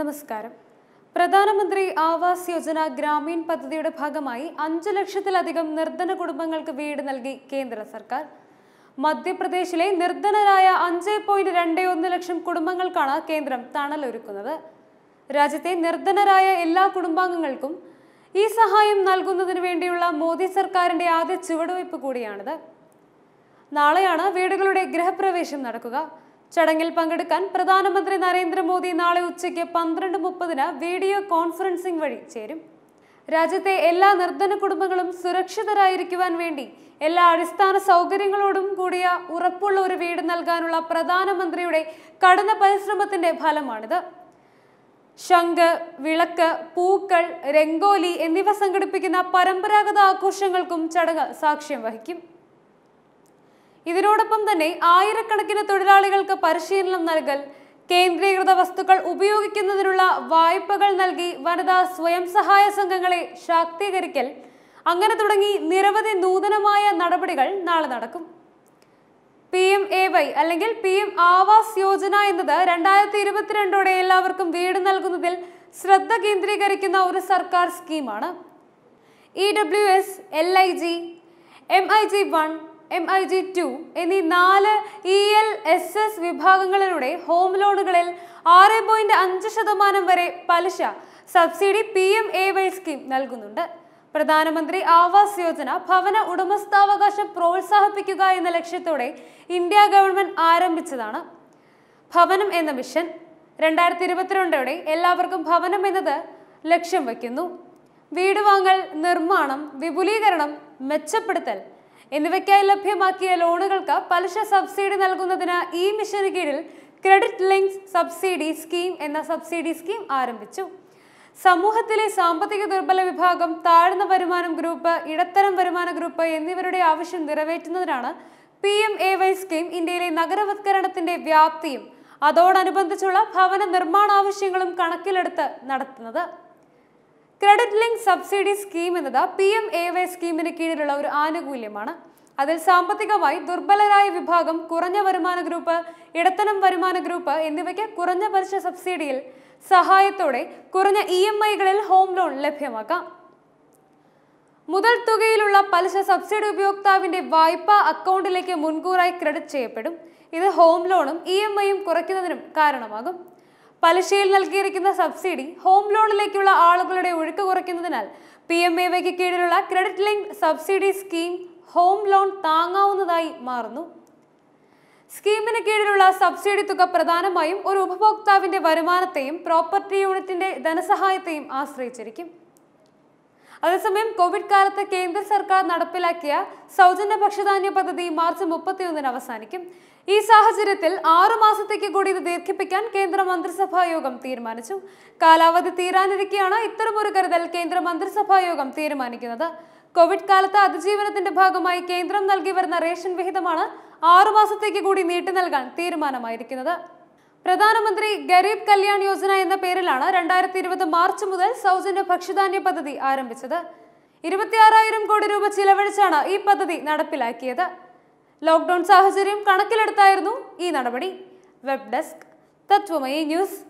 നമസ്കാരം പ്രധാനമന്ത്രി ആവാസ് യോജന ഗ്രാമീൺ പദ്ധതിയുടെ ഭാഗമായി അഞ്ചു ലക്ഷത്തിലധികം നിർധന കുടുംബങ്ങൾക്ക് വീട് നൽകി കേന്ദ്ര സർക്കാർ മധ്യപ്രദേശിലെ നിർധനരായ അഞ്ച് പോയിന്റ് രണ്ട് ഒന്ന് ലക്ഷം കുടുംബങ്ങൾക്കാണ് കേന്ദ്രം തണലൊരുക്കുന്നത് രാജ്യത്തെ നിർധനരായ എല്ലാ കുടുംബാംഗങ്ങൾക്കും ഈ സഹായം നൽകുന്നതിന് വേണ്ടിയുള്ള മോദി സർക്കാരിന്റെ ആദ്യ ചുവടുവയ്പ് കൂടിയാണിത് നാളെയാണ് വീടുകളുടെ ഗൃഹപ്രവേശം നടക്കുക ചടങ്ങിൽ പങ്കെടുക്കാൻ പ്രധാനമന്ത്രി നരേന്ദ്രമോദി നാളെ ഉച്ചയ്ക്ക് പന്ത്രണ്ട് മുപ്പതിന് വീഡിയോ കോൺഫറൻസിംഗ് വഴി ചേരും രാജ്യത്തെ എല്ലാ നിർധന കുടുംബങ്ങളും സുരക്ഷിതരായിരിക്കുവാൻ വേണ്ടി എല്ലാ അടിസ്ഥാന സൗകര്യങ്ങളോടും കൂടിയ ഉറപ്പുള്ള ഒരു വീട് നൽകാനുള്ള പ്രധാനമന്ത്രിയുടെ കഠിന പരിശ്രമത്തിന്റെ ഫലമാണിത് ശംഖ് വിളക്ക് പൂക്കൾ രംഗോലി എന്നിവ സംഘടിപ്പിക്കുന്ന പരമ്പരാഗത ആഘോഷങ്ങൾക്കും ചടങ്ങ് സാക്ഷ്യം വഹിക്കും ഇതിനോടൊപ്പം തന്നെ ആയിരക്കണക്കിന് തൊഴിലാളികൾക്ക് പരിശീലനം നൽകൽ കേന്ദ്രീകൃത വസ്തുക്കൾ ഉപയോഗിക്കുന്നതിനുള്ള വായ്പകൾ നൽകി വനിതാ സ്വയം സഹായ സംഘങ്ങളെ ശാക്തീകരിക്കൽ അങ്ങനെ തുടങ്ങി നിരവധി നൂതനമായ നടപടികൾ നാളെ നടക്കും പി എം എ വൈ അല്ലെങ്കിൽ പി എം ആവാസ് യോജന എന്നത് രണ്ടായിരത്തി ഇരുപത്തിരണ്ടോടെ എല്ലാവർക്കും വീട് നൽകുന്നതിൽ ശ്രദ്ധ കേന്ദ്രീകരിക്കുന്ന ഒരു സർക്കാർ സ്കീമാണ് E W S L I G M I G one M I G two എന്നീ നാല് ഇ എൽ എസ് എസ് വിഭാഗങ്ങളിലൂടെ ഹോം ലോണുകളിൽ ആറ് പോയിന്റ് അഞ്ച് ശതമാനം വരെ പലിശ subsidy P M A Y scheme നൽകുന്നുണ്ട് പ്രധാനമന്ത്രി ആവാസ് യോജന ഭവന ഉടമസ്ഥാവകാശം പ്രോത്സാഹിപ്പിക്കുക എന്ന ലക്ഷ്യത്തോടെ ഇന്ത്യ ഗവൺമെന്റ് ആരംഭിച്ചതാണ് ഭവനം എന്ന മിഷൻ രണ്ടായിരത്തി ഇരുപത്തിരണ്ടോടെ എല്ലാവർക്കും ഭവനം എന്നത് ലക്ഷ്യം വയ്ക്കുന്നു വീട് വാങ്ങൽ നിർമ്മാണം വിപുലീകരണം മെച്ചപ്പെടുത്തൽ എന്നിവയ്ക്കായി ലഭ്യമാക്കിയ ലോണുകൾക്ക് പലിശ സബ്സിഡി നൽകുന്നതിന് ഈ മിഷന് കീഴിൽ ക്രെഡിറ്റ് ലിങ്ക് സബ്സിഡി സ്കീം എന്ന സബ്സിഡി സ്കീം ആരംഭിച്ചു സമൂഹത്തിലെ സാമ്പത്തിക ദുർബല വിഭാഗം താഴ്ന്ന വരുമാനം ഗ്രൂപ്പ് ഇടത്തരം വരുമാന ഗ്രൂപ്പ് എന്നിവരുടെ ആവശ്യം നിറവേറ്റുന്നതിനാണ് P M A Y scheme ഇന്ത്യയിലെ നഗരവത്കരണത്തിന്റെ വ്യാപ്തിയും അതോടനുബന്ധിച്ചുള്ള ഭവന നിർമ്മാണ ആവശ്യങ്ങളും കണക്കിലെടുത്ത് നടത്തുന്നത് ക്രെഡിറ്റ് ലിങ്ക് സബ്സിഡി സ്കീം എന്നത് പി എം എ വൈ സ്കീമിന് കീഴിലുള്ള ഒരു ആനുകൂല്യമാണ് അതിൽ സാമ്പത്തികമായി ദുർബലരായ വിഭാഗം കുറഞ്ഞ വരുമാന ഗ്രൂപ്പ് ഇടത്തരം വരുമാന ഗ്രൂപ്പ് എന്നിവയ്ക്ക് കുറഞ്ഞ പലിശ സബ്സിഡിയിൽ സഹായത്തോടെ കുറഞ്ഞ ഇ എം ഐകളിൽ ഹോം ലോൺ ലഭ്യമാക്കാം മുതൽ തുകയിലുള്ള പലിശ സബ്സിഡി ഉപയോക്താവിന്റെ വായ്പ അക്കൗണ്ടിലേക്ക് മുൻകൂറായി ക്രെഡിറ്റ് ചെയ്യപ്പെടും ഇത് ഹോം ലോണും ഇ എം ഐയും കുറയ്ക്കുന്നതിനും കാരണമാകും പലിശയിൽ നൽകിയിരിക്കുന്ന സബ്സിഡി ഹോം ലോണിലേക്കുള്ള ആളുകളുടെ ഒഴുക്ക് കുറയ്ക്കുന്നതിനാൽ പി എം എ വൈക്ക് കീഴിലുള്ള credit link subsidy scheme home loan താങ്ങാവുന്നതായി മാറുന്നു സ്കീമിന് കീഴിലുള്ള സബ്സിഡി തുക പ്രധാനമായും ഒരു ഉപഭോക്താവിന്റെ വരുമാനത്തെയും പ്രോപ്പർട്ടി യൂണിറ്റിന്റെ ധനസഹായത്തെയും ആശ്രയിച്ചിരിക്കും അതേസമയം കോവിഡ് കാലത്ത് കേന്ദ്ര സർക്കാർ നടപ്പിലാക്കിയ സൗജന്യ ഭക്ഷ്യധാന്യ പദ്ധതി മാർച്ച് മുപ്പത്തിയൊന്നിന് അവസാനിക്കും ഈ സാഹചര്യത്തിൽ ആറു മാസത്തേക്ക് കൂടി ഇത് ദീർഘിപ്പിക്കാൻ കേന്ദ്ര മന്ത്രിസഭാ യോഗം തീരുമാനിച്ചു കാലാവധി തീരാനിരിക്കെയാണ് ഇത്തരമൊരു കരുതൽ കേന്ദ്ര മന്ത്രിസഭാ യോഗം തീരുമാനിക്കുന്നത് കോവിഡ് കാലത്ത് അതിജീവനത്തിന്റെ ഭാഗമായി കേന്ദ്രം നൽകി വരുന്ന റേഷൻ വിഹിതമാണ് ആറുമാസത്തേക്ക് കൂടി നീട്ടി നൽകാൻ തീരുമാനമായിരിക്കുന്നത് പ്രധാനമന്ത്രി ഗരീബ് കല്യാൺ യോജന എന്ന പേരിലാണ് രണ്ടായിരത്തി ഇരുപത് മാർച്ച് മുതൽ സൗജന്യ ഭക്ഷ്യധാന്യ പദ്ധതി ആരംഭിച്ചത് ഇരുപത്തിയാറായിരം കോടി രൂപ ചിലവഴിച്ചാണ് ഈ പദ്ധതി നടപ്പിലാക്കിയത് ലോക്ക്ഡൌൺ സാഹചര്യം കണക്കിലെടുത്തായിരുന്നു ഈ നടപടി വെബ് ഡെസ്ക് തത്വമയി ന്യൂസ്